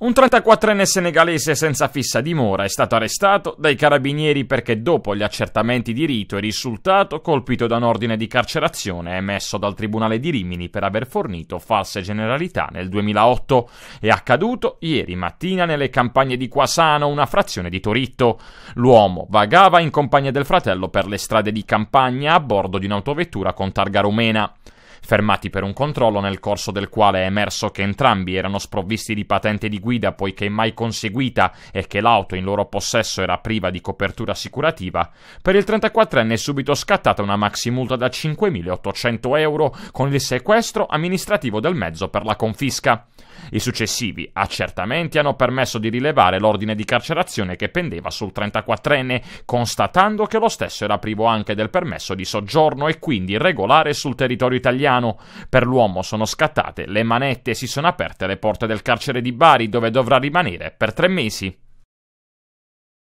Un 34enne senegalese senza fissa dimora è stato arrestato dai carabinieri perché dopo gli accertamenti di rito è risultato colpito da un ordine di carcerazione emesso dal Tribunale di Rimini per aver fornito false generalità nel 2008. È accaduto ieri mattina nelle campagne di Quasano, una frazione di Toritto. L'uomo vagava in compagnia del fratello per le strade di campagna a bordo di un'autovettura con targa rumena fermati per un controllo nel corso del quale è emerso che entrambi erano sprovvisti di patente di guida poiché mai conseguita e che l'auto in loro possesso era priva di copertura assicurativa, per il 34enne è subito scattata una maximulta da 5.800 euro con il sequestro amministrativo del mezzo per la confisca. I successivi accertamenti hanno permesso di rilevare l'ordine di carcerazione che pendeva sul 34enne, constatando che lo stesso era privo anche del permesso di soggiorno e quindi regolare sul territorio italiano. Per l'uomo sono scattate le manette e si sono aperte le porte del carcere di Bari, dove dovrà rimanere per tre mesi.